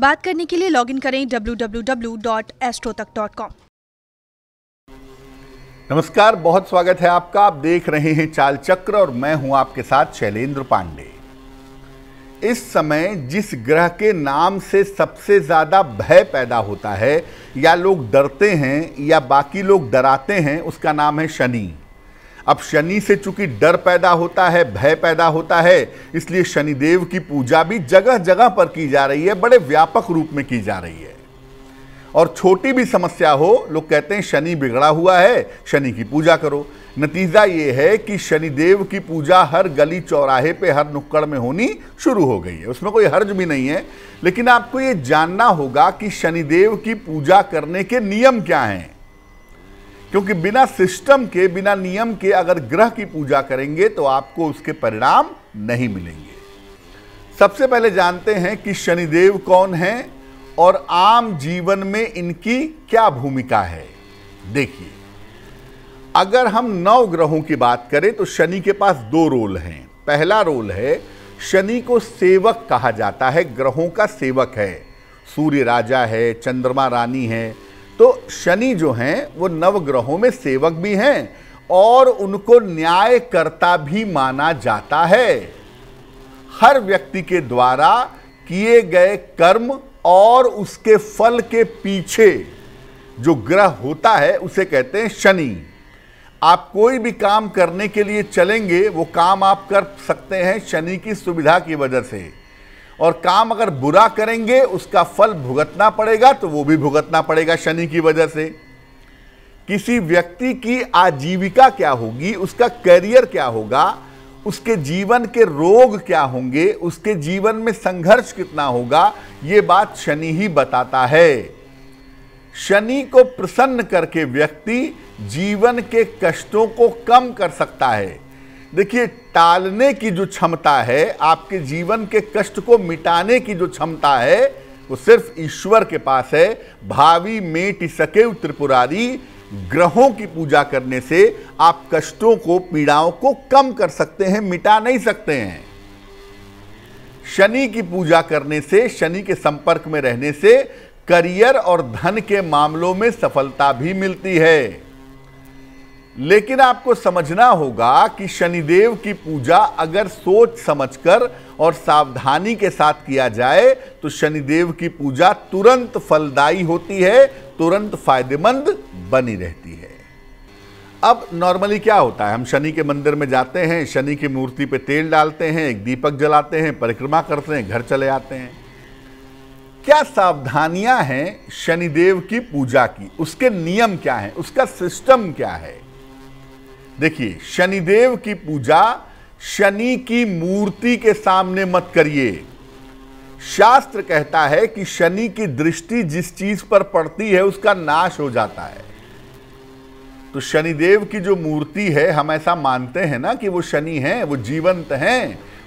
बात करने के लिए लॉगिन करें डब्ल्यू नमस्कार बहुत स्वागत है आपका आप देख रहे हैं चाल चक्र और मैं हूं आपके साथ शैलेंद्र पांडे इस समय जिस ग्रह के नाम से सबसे ज़्यादा भय पैदा होता है या लोग डरते हैं या बाकी लोग डराते हैं उसका नाम है शनि अब शनि से चूंकि डर पैदा होता है भय पैदा होता है इसलिए शनिदेव की पूजा भी जगह जगह पर की जा रही है बड़े व्यापक रूप में की जा रही है और छोटी भी समस्या हो लोग कहते हैं शनि बिगड़ा हुआ है शनि की पूजा करो नतीजा ये है कि शनिदेव की पूजा हर गली चौराहे पे हर नुक्कड़ में होनी शुरू हो गई है उसमें कोई हर्ज भी नहीं है लेकिन आपको ये जानना होगा कि शनिदेव की पूजा करने के नियम क्या हैं क्योंकि बिना सिस्टम के बिना नियम के अगर ग्रह की पूजा करेंगे तो आपको उसके परिणाम नहीं मिलेंगे सबसे पहले जानते हैं कि शनिदेव कौन हैं और आम जीवन में इनकी क्या भूमिका है देखिए अगर हम नौ ग्रहों की बात करें तो शनि के पास दो रोल हैं पहला रोल है शनि को सेवक कहा जाता है ग्रहों का सेवक है सूर्य राजा है चंद्रमा रानी है तो शनि जो हैं वो नवग्रहों में सेवक भी हैं और उनको न्यायकर्ता भी माना जाता है हर व्यक्ति के द्वारा किए गए कर्म और उसके फल के पीछे जो ग्रह होता है उसे कहते हैं शनि आप कोई भी काम करने के लिए चलेंगे वो काम आप कर सकते हैं शनि की सुविधा की वजह से और काम अगर बुरा करेंगे उसका फल भुगतना पड़ेगा तो वो भी भुगतना पड़ेगा शनि की वजह से किसी व्यक्ति की आजीविका क्या होगी उसका करियर क्या होगा उसके जीवन के रोग क्या होंगे उसके जीवन में संघर्ष कितना होगा ये बात शनि ही बताता है शनि को प्रसन्न करके व्यक्ति जीवन के कष्टों को कम कर सकता है देखिए टालने की जो क्षमता है आपके जीवन के कष्ट को मिटाने की जो क्षमता है वो सिर्फ ईश्वर के पास है भावी मेट सके त्रिपुरारी ग्रहों की पूजा करने से आप कष्टों को पीड़ाओं को कम कर सकते हैं मिटा नहीं सकते हैं शनि की पूजा करने से शनि के संपर्क में रहने से करियर और धन के मामलों में सफलता भी मिलती है लेकिन आपको समझना होगा कि शनिदेव की पूजा अगर सोच समझकर और सावधानी के साथ किया जाए तो शनिदेव की पूजा तुरंत फलदायी होती है तुरंत फायदेमंद बनी रहती है अब नॉर्मली क्या होता है हम शनि के मंदिर में जाते हैं शनि की मूर्ति पे तेल डालते हैं एक दीपक जलाते हैं परिक्रमा करते हैं घर चले आते हैं क्या सावधानियां हैं शनिदेव की पूजा की उसके नियम क्या हैं उसका सिस्टम क्या है देखिए शनिदेव की पूजा शनि की मूर्ति के सामने मत करिए शास्त्र कहता है कि शनि की दृष्टि जिस चीज पर पड़ती है उसका नाश हो जाता है तो शनिदेव की जो मूर्ति है हम ऐसा मानते हैं ना कि वो शनि हैं वो जीवंत हैं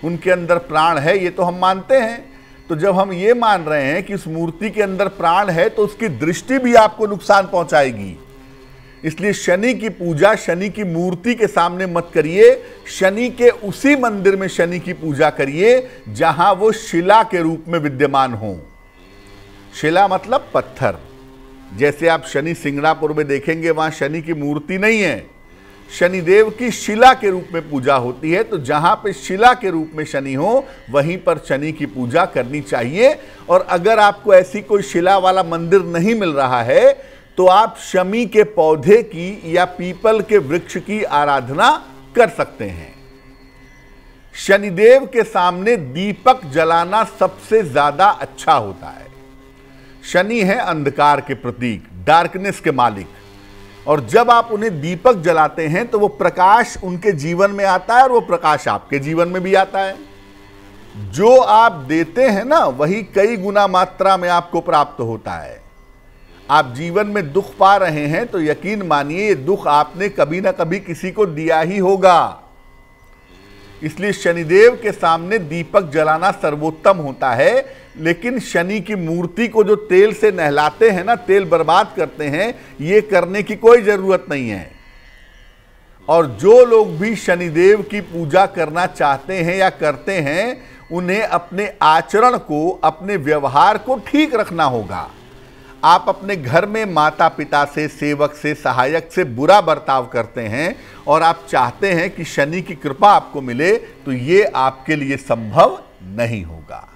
उनके अंदर प्राण है ये तो हम मानते हैं तो जब हम ये मान रहे हैं कि उस मूर्ति के अंदर प्राण है तो उसकी दृष्टि भी आपको नुकसान पहुंचाएगी इसलिए शनि की पूजा शनि की मूर्ति के सामने मत करिए शनि के उसी मंदिर में शनि की पूजा करिए जहां वो शिला के रूप में विद्यमान हो शिला मतलब पत्थर जैसे आप शनि सिंगणापुर में देखेंगे वहां शनि की मूर्ति नहीं है शनिदेव की शिला के रूप में पूजा होती है तो जहां पे शिला के रूप में शनि हो वहीं पर शनि की पूजा करनी चाहिए और अगर आपको ऐसी कोई शिला वाला मंदिर नहीं मिल रहा है तो आप शमी के पौधे की या पीपल के वृक्ष की आराधना कर सकते हैं शनिदेव के सामने दीपक जलाना सबसे ज्यादा अच्छा होता है शनि है अंधकार के प्रतीक डार्कनेस के मालिक और जब आप उन्हें दीपक जलाते हैं तो वो प्रकाश उनके जीवन में आता है और वो प्रकाश आपके जीवन में भी आता है जो आप देते हैं ना वही कई गुना मात्रा में आपको प्राप्त होता है आप जीवन में दुख पा रहे हैं तो यकीन मानिए ये दुख आपने कभी ना कभी किसी को दिया ही होगा इसलिए शनिदेव के सामने दीपक जलाना सर्वोत्तम होता है लेकिन शनि की मूर्ति को जो तेल से नहलाते हैं ना तेल बर्बाद करते हैं ये करने की कोई ज़रूरत नहीं है और जो लोग भी शनिदेव की पूजा करना चाहते हैं या करते हैं उन्हें अपने आचरण को अपने व्यवहार को ठीक रखना होगा आप अपने घर में माता पिता से सेवक से सहायक से बुरा बर्ताव करते हैं और आप चाहते हैं कि शनि की कृपा आपको मिले तो ये आपके लिए संभव नहीं होगा